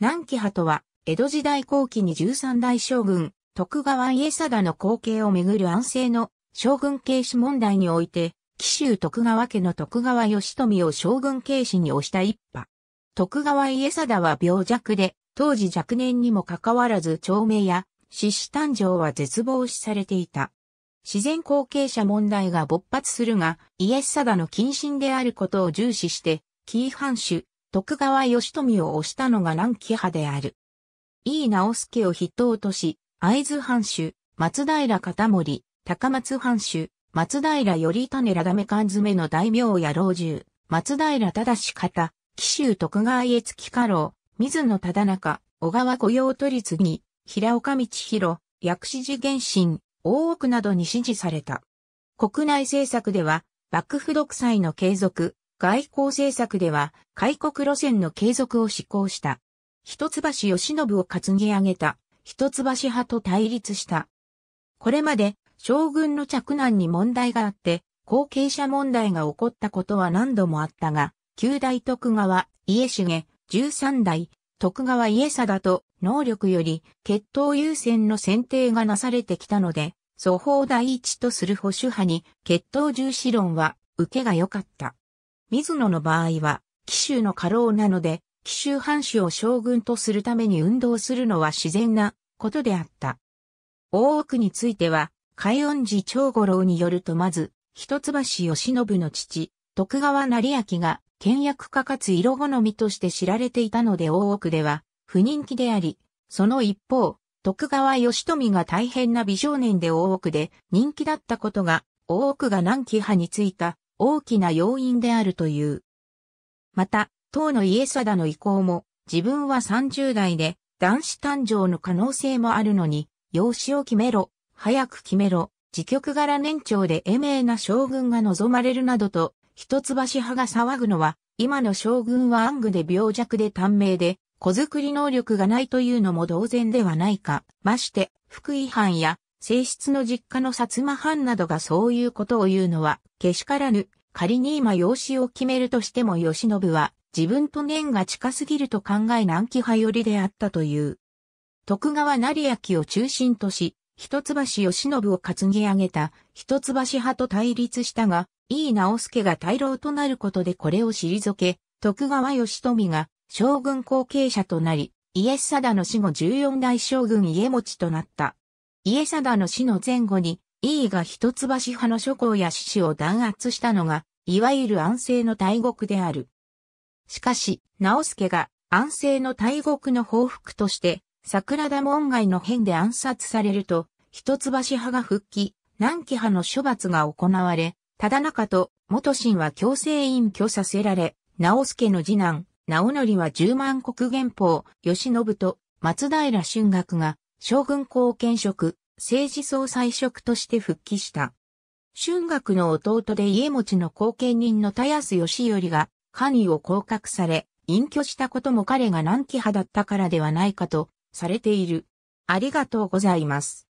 南紀派とは、江戸時代後期に13代将軍、徳川家定の後継をめぐる安政の将軍継子問題において、紀州徳川家の徳川義富を将軍継子に推した一派。徳川家定は病弱で、当時若年にもかかわらず長命や死死誕生は絶望視されていた。自然後継者問題が勃発するが、家定の謹慎であることを重視して、紀伊藩主、徳川義富を推したのが南紀派である。井伊直輔を筆頭とし、会津藩主、松平片森、高松藩主、松平頼種らだめ缶詰の大名や老中、松平忠方、紀州徳川家月家老、水野忠中、小川御用都立に、平岡道広、薬師寺原神、大奥などに支持された。国内政策では、幕府独裁の継続、外交政策では、開国路線の継続を施行した。一橋義信を担ぎ上げた、一橋派と対立した。これまで、将軍の着難に問題があって、後継者問題が起こったことは何度もあったが、九代徳川、家重、十三代、徳川家貞と能力より決闘優先の選定がなされてきたので、祖法第一とする保守派に決闘重視論は受けが良かった。水野の場合は、紀州の家老なので、紀州藩主を将軍とするために運動するのは自然なことであった。大奥については、海音寺長五郎によるとまず、一橋義信の父、徳川成明が、倹約家かつ色好みとして知られていたので大奥では、不人気であり、その一方、徳川義富が大変な美少年で大奥で人気だったことが、大奥が南紀派についた大きな要因であるという。また、当の家定の意向も、自分は30代で男子誕生の可能性もあるのに、養子を決めろ、早く決めろ、自局柄年長で英明な将軍が望まれるなどと、一橋派が騒ぐのは、今の将軍は暗愚で病弱で短命で、子作り能力がないというのも同然ではないか。まして、福井藩や性質の実家の薩摩藩などがそういうことを言うのは、けしからぬ、仮に今養子を決めるとしても吉信は、自分と年が近すぎると考え南紀派寄りであったという。徳川成明を中心とし、一橋吉信を担ぎ上げた一橋派と対立したが、井伊直助が大老となることでこれを退け、徳川義富が将軍後継者となり、家定の死後14代将軍家持となった。家定の死の前後に、井伊が一橋派の諸侯や志士を弾圧したのが、いわゆる安政の大国である。しかし、直助が安政の大国の報復として、桜田門外の変で暗殺されると、一橋派が復帰、南紀派の処罰が行われ、忠中と元臣は強制隠居させられ、直助の次男、直則は十万国元法、吉信と松平春学が将軍後見職、政治総裁職として復帰した。春学の弟で家持の後見人の田安義頼が、官位を降格され、隠居したことも彼が難期派だったからではないかと、されている。ありがとうございます。